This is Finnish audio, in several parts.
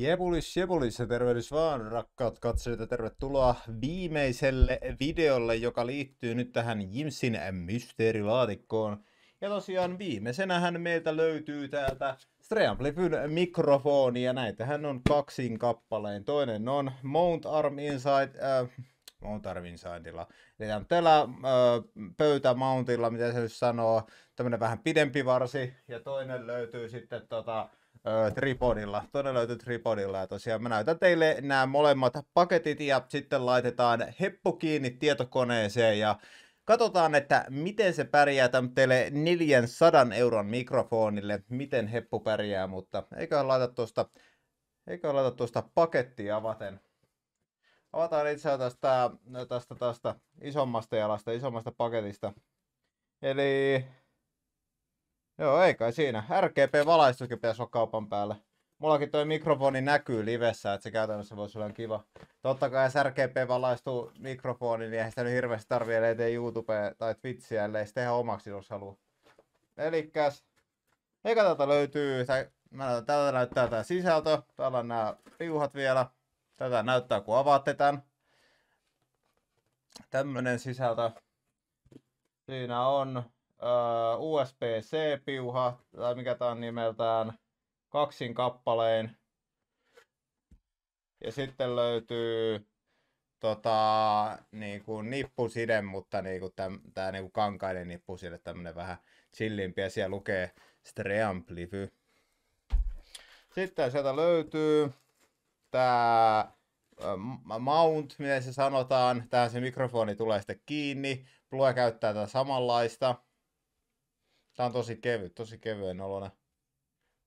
Jebulis, jebulis ja tervehdys vaan, rakkaat katsojat ja tervetuloa viimeiselle videolle, joka liittyy nyt tähän Jimsin mysteerilaatikkoon. Ja tosiaan viimeisenähän meiltä löytyy täältä Streamplifyn mikrofoni ja näitähän on kaksin kappaleen. Toinen on Mount Arm Inside, äh, Mount Arm Insideilla, Eli on täällä äh, Mountilla, mitä se nyt sanoo, tämmönen vähän pidempi varsi ja toinen löytyy sitten tota, tripodilla. Toinen löytyy Tripodilla ja tosiaan mä näytän teille nämä molemmat paketit ja sitten laitetaan heppu kiinni tietokoneeseen ja katsotaan, että miten se pärjää tämmöille 400 euron mikrofonille, miten heppu pärjää, mutta eiköhän laita tuosta, eiköhän laita tuosta pakettia avaten. Avataan itse tästä, tästä, tästä isommasta jalasta, isommasta paketista. Eli Joo, ei kai siinä. RGP-valaistuskin pitäisi olla kaupan päällä. Mullakin toi mikrofoni näkyy livessä, että se käytännössä voisi olla kiva. Totta kai jos RGP valaistuu mikrofoni, niin eihän sitä nyt hirveästi tarvii, ellei tee YouTubea tai Twitchiä, ellei sitä tehdä omaksi, jos haluaa. Elikkäs, Eikä tätä löytyy, tai, mä näytän, näyttää tää sisältö, täällä on nämä piuhat vielä. Tätä näyttää, kun avaatte tän. Tämmönen sisältö. Siinä on USB-C-piuha, tai mikä tämä on nimeltään, kaksin kappaleen. Ja sitten löytyy tota, niin kuin nippuside, mutta niin kuin täm, tää niin kuin kankainen nippuside, tämmönen vähän chillimpi, ja siellä lukee Streamplivy. Sitten sieltä löytyy tämä mount, miten se sanotaan. Tähän se mikrofoni tulee sitten kiinni. Plue käyttää tätä samanlaista. Tää on tosi kevyt, tosi kevyen olona.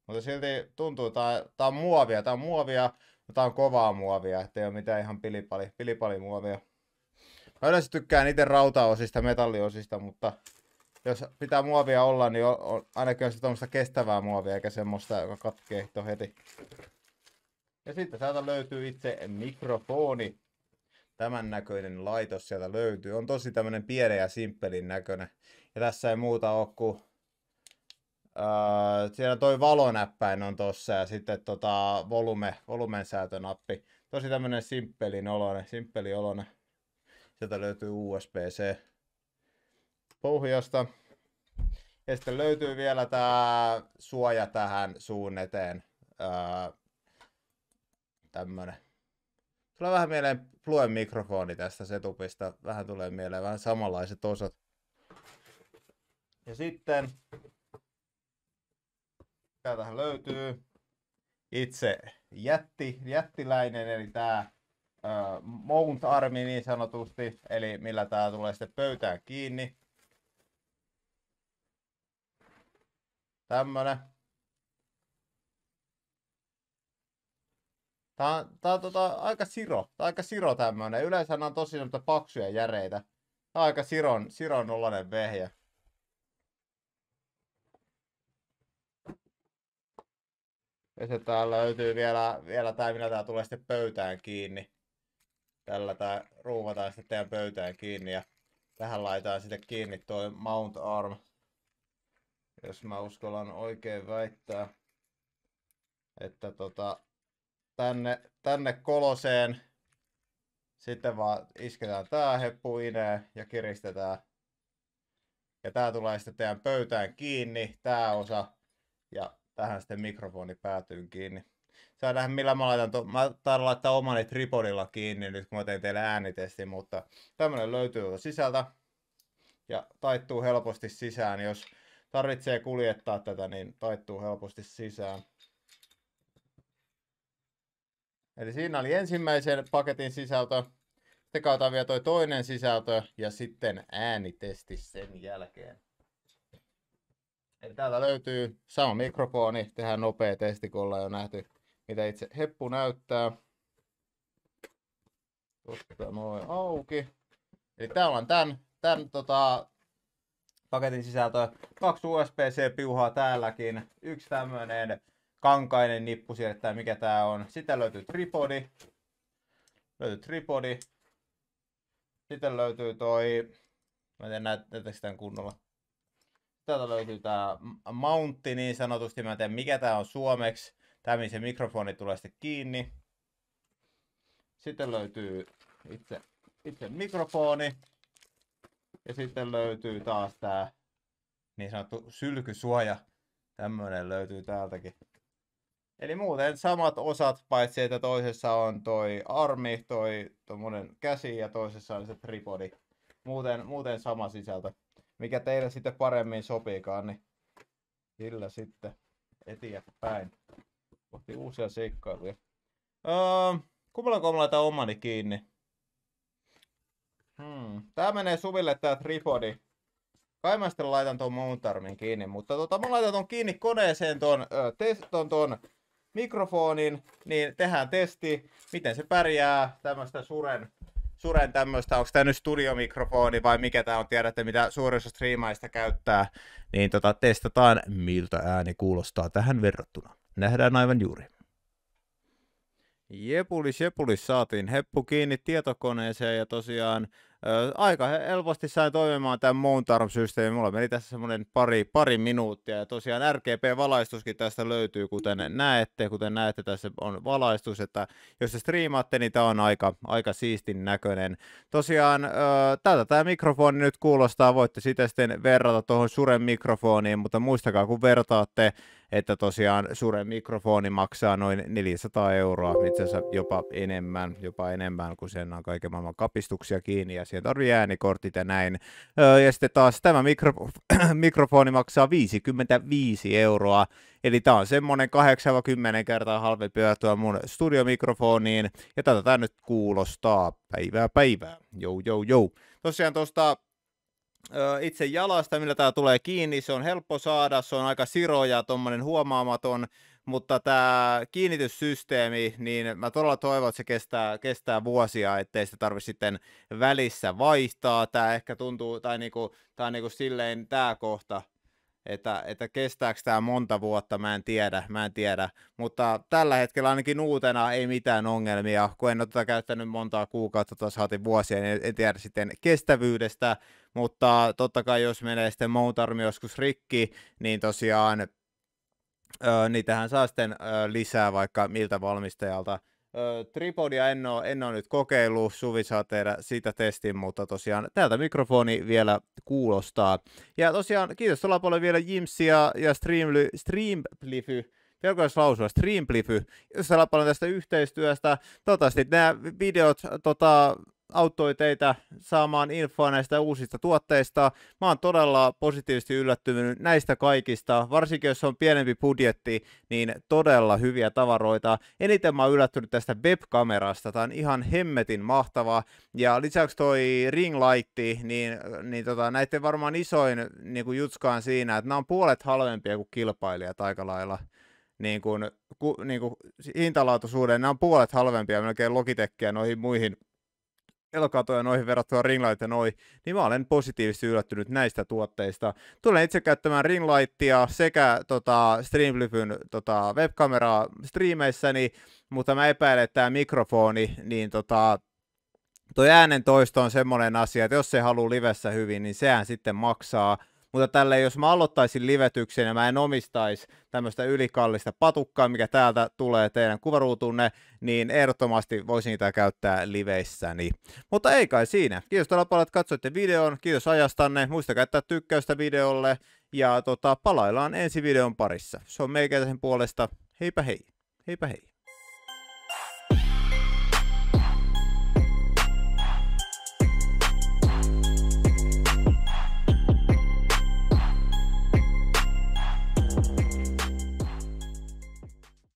Mutta silti tuntuu, että tää on muovia, tää on muovia, mutta tää on kovaa muovia, ettei ole mitään ihan pilipali, pilipali muovia. Mä yleensä tykkään itse rautaosista, metalliosista, mutta jos pitää muovia olla, niin on, on ainakin on se tuommoista kestävää muovia, eikä semmoista, joka katkee heti. Ja sitten täältä löytyy itse mikrofoni. Tämän näköinen laitos sieltä löytyy. On tosi tämmönen pienen ja simppelin näköinen. Ja tässä ei muuta ole kuin Öö, siellä toi valonäppäin on tossa ja sitten tota volume, volumen säätönappi. Tosi tämmönen simppelin oloinen, simppeli oloinen. Sieltä löytyy USB-C pohjasta. Ja sitten löytyy vielä tää suoja tähän suun eteen. Öö, tämmönen. Tulee vähän mieleen Fluen mikrofoni tästä setupista. Vähän tulee mieleen vähän samanlaiset osat. Ja sitten tähän löytyy itse jätti, jättiläinen, eli tämä mount armi niin sanotusti, eli millä tämä tulee sitten pöytään kiinni. Tämmönen. Tää on, tää on tota, aika siro, tää on aika siro tämmönen. Yleensä on tosi paksuja järeitä. Tää on aika siron, siron ollainen vehjä. Ja se täällä löytyy vielä, vielä tää, millä tää tulee sitten pöytään kiinni. Tällä tää ruuvataan sitten teidän pöytään kiinni ja tähän laitetaan sitten kiinni toi Mount Arm. Jos mä uskallan oikein väittää, että tota, tänne, tänne koloseen sitten vaan isketään tää heppu ineen ja kiristetään. Ja tää tulee sitten teidän pöytään kiinni, tää osa. Ja tähän sitten mikrofoni päätyyn kiinni. Saa nähdä, millä mä laitan. To- mä taidan laittaa omani tripodilla kiinni nyt, kun mä teen teille äänitesti, mutta tämmönen löytyy tuolta sisältä ja taittuu helposti sisään. Jos tarvitsee kuljettaa tätä, niin taittuu helposti sisään. Eli siinä oli ensimmäisen paketin sisältö. Sitten kautta vielä toi toinen sisältö ja sitten äänitesti sen jälkeen. Eli täältä löytyy sama mikrofoni, tehdään nopea testi, kun ollaan jo nähty, mitä itse heppu näyttää. Tuosta noin auki. Eli täällä on tämän, tämän tota, paketin sisältö. Kaksi USB-C-piuhaa täälläkin. Yksi tämmöinen kankainen nippu siirtää, mikä tää on. Sitten löytyy tripodi. Löytyy tripodi. Sitten löytyy toi... Mä en tiedä, näytetäänkö tämän kunnolla. Täältä löytyy tämä mountti niin sanotusti. Mä en tiedä mikä tämä on suomeksi. Tämä mihin se mikrofoni tulee sitten kiinni. Sitten löytyy itse, itse mikrofoni. Ja sitten löytyy taas tämä niin sanottu sylkysuoja. Tämmöinen löytyy täältäkin. Eli muuten samat osat, paitsi että toisessa on toi armi, toi tommonen käsi ja toisessa on se tripodi. Muuten, muuten sama sisältö mikä teille sitten paremmin sopiikaan, niin sillä sitten eteenpäin kohti uusia seikkailuja. Öö, kummallanko mä omani kiinni? Hmm. Tää menee Suville tää tripodi. Kai mä sitten laitan ton mountarmin kiinni, mutta tota, mä laitan ton kiinni koneeseen ton, ö, tes, ton, ton mikrofonin, niin tehdään testi, miten se pärjää tämmöstä suren suren tämmöistä, onko tämä nyt studiomikrofoni vai mikä tämä on, tiedätte mitä suurissa striimaista käyttää, niin tota, testataan miltä ääni kuulostaa tähän verrattuna. Nähdään aivan juuri. Jepulis, jepulis, saatiin heppu kiinni tietokoneeseen ja tosiaan aika helposti sain toimimaan tämän mountarm systeemi Mulla meni tässä semmoinen pari, pari minuuttia ja tosiaan rgb valaistuskin tästä löytyy, kuten näette. Kuten näette, tässä on valaistus, että jos se striimaatte, niin tämä on aika, aika siistin näköinen. Tosiaan tätä tämä mikrofoni nyt kuulostaa, voitte sitä sitten verrata tuohon Suren mikrofoniin, mutta muistakaa kun vertaatte, että tosiaan Suren mikrofoni maksaa noin 400 euroa, itse asiassa jopa enemmän, jopa enemmän, kun sen on kaiken maailman kapistuksia kiinni ja siihen tarvii äänikortit ja näin. ja sitten taas tämä mikro, mikrofoni maksaa 55 euroa, eli tämä on semmoinen 80 kertaa halvempi verrattuna mun studiomikrofoniin, ja tätä tämä nyt kuulostaa päivää päivää. Jou, jou, jou. Tosiaan tuosta itse jalasta, millä tämä tulee kiinni, se on helppo saada, se on aika siro ja tuommoinen huomaamaton, mutta tämä kiinnityssysteemi, niin mä todella toivon, että se kestää, kestää vuosia, ettei sitä tarvitse sitten välissä vaihtaa. Tämä ehkä tuntuu, tai niinku, tämä on niinku silleen tämä kohta, että, että kestääkö tämä monta vuotta, mä en tiedä, mä en tiedä. Mutta tällä hetkellä ainakin uutena ei mitään ongelmia, kun en ole tätä käyttänyt montaa kuukautta, tai saatiin vuosia, niin en tiedä sitten kestävyydestä, mutta totta kai jos menee sitten Mountarmi joskus rikki, niin tosiaan öö, niitähän saa sitten öö, lisää vaikka miltä valmistajalta. Öö, tripodia en ole, en ole nyt kokeillut, Suvi saa tehdä sitä testin, mutta tosiaan täältä mikrofoni vielä kuulostaa. Ja tosiaan kiitos tuolla paljon vielä jimsia ja, ja Streamly, Streamplify, Pelkois lausua Streamplify, jos paljon tästä yhteistyöstä. Toivottavasti nämä videot tota, auttoi teitä saamaan infoa näistä uusista tuotteista. Mä oon todella positiivisesti yllättynyt näistä kaikista, varsinkin jos on pienempi budjetti, niin todella hyviä tavaroita. Eniten mä oon yllättynyt tästä webkamerasta, tää on ihan hemmetin mahtava. Ja lisäksi toi ring light, niin, niin tota, näitte varmaan isoin niin kuin jutskaan siinä, että nämä on puolet halvempia kuin kilpailijat aika lailla niin kuin, ku, niin kuin hintalaatuisuuden, nämä on puolet halvempia melkein logitekkiä noihin muihin elokatoja noihin verrattuna Ringlight ja noi, niin mä olen positiivisesti yllättynyt näistä tuotteista. Tulen itse käyttämään Ringlightia sekä tota, Streamlyfyn tota, webkameraa striimeissäni, mutta mä epäilen, että tämä mikrofoni, niin tota, toi äänen toisto on semmoinen asia, että jos se haluaa livessä hyvin, niin sehän sitten maksaa – mutta tälle jos mä aloittaisin livetyksen ja mä en omistaisi tämmöistä ylikallista patukkaa, mikä täältä tulee teidän kuvaruutunne, niin ehdottomasti voisin niitä käyttää liveissäni. Mutta ei kai siinä. Kiitos todella paljon, että katsoitte videon. Kiitos ajastanne. Muistakaa käyttää tykkäystä videolle. Ja tota, palaillaan ensi videon parissa. Se on meikäläisen puolesta. Heipä hei. Heipä hei.